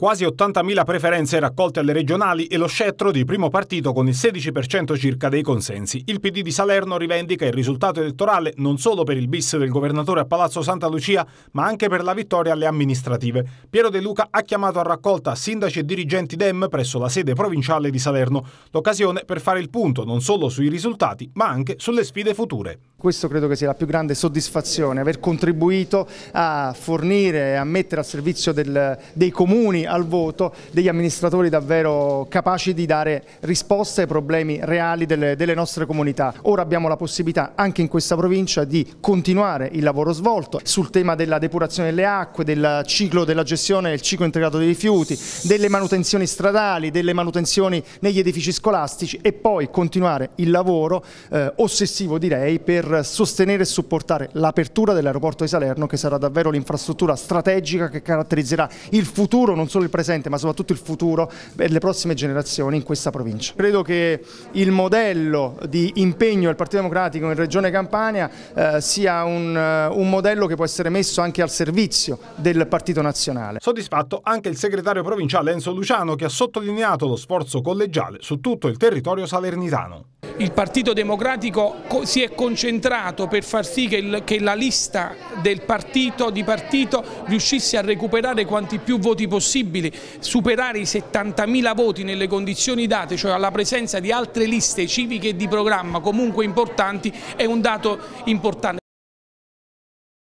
Quasi 80.000 preferenze raccolte alle regionali e lo scettro di primo partito con il 16% circa dei consensi. Il PD di Salerno rivendica il risultato elettorale non solo per il bis del governatore a Palazzo Santa Lucia, ma anche per la vittoria alle amministrative. Piero De Luca ha chiamato a raccolta sindaci e dirigenti DEM presso la sede provinciale di Salerno, l'occasione per fare il punto non solo sui risultati, ma anche sulle sfide future. Questo credo che sia la più grande soddisfazione, aver contribuito a fornire, a mettere al servizio del, dei comuni al voto degli amministratori davvero capaci di dare risposte ai problemi reali delle, delle, nostre comunità. Ora abbiamo la possibilità anche in questa provincia di continuare il lavoro svolto sul tema della depurazione delle acque, del ciclo della gestione del ciclo integrato dei rifiuti, delle manutenzioni stradali, delle manutenzioni negli edifici scolastici e poi continuare il lavoro eh, ossessivo direi per per sostenere e supportare l'apertura dell'aeroporto di Salerno che sarà davvero l'infrastruttura strategica che caratterizzerà il futuro, non solo il presente ma soprattutto il futuro per le prossime generazioni in questa provincia. Credo che il modello di impegno del Partito Democratico in Regione Campania eh, sia un, eh, un modello che può essere messo anche al servizio del Partito Nazionale. Soddisfatto anche il segretario provinciale Enzo Luciano che ha sottolineato lo sforzo collegiale su tutto il territorio salernitano il Partito Democratico si è concentrato per far sì che, il, che la lista del partito, di partito riuscisse a recuperare quanti più voti possibili, superare i 70.000 voti nelle condizioni date, cioè alla presenza di altre liste civiche e di programma comunque importanti, è un dato importante.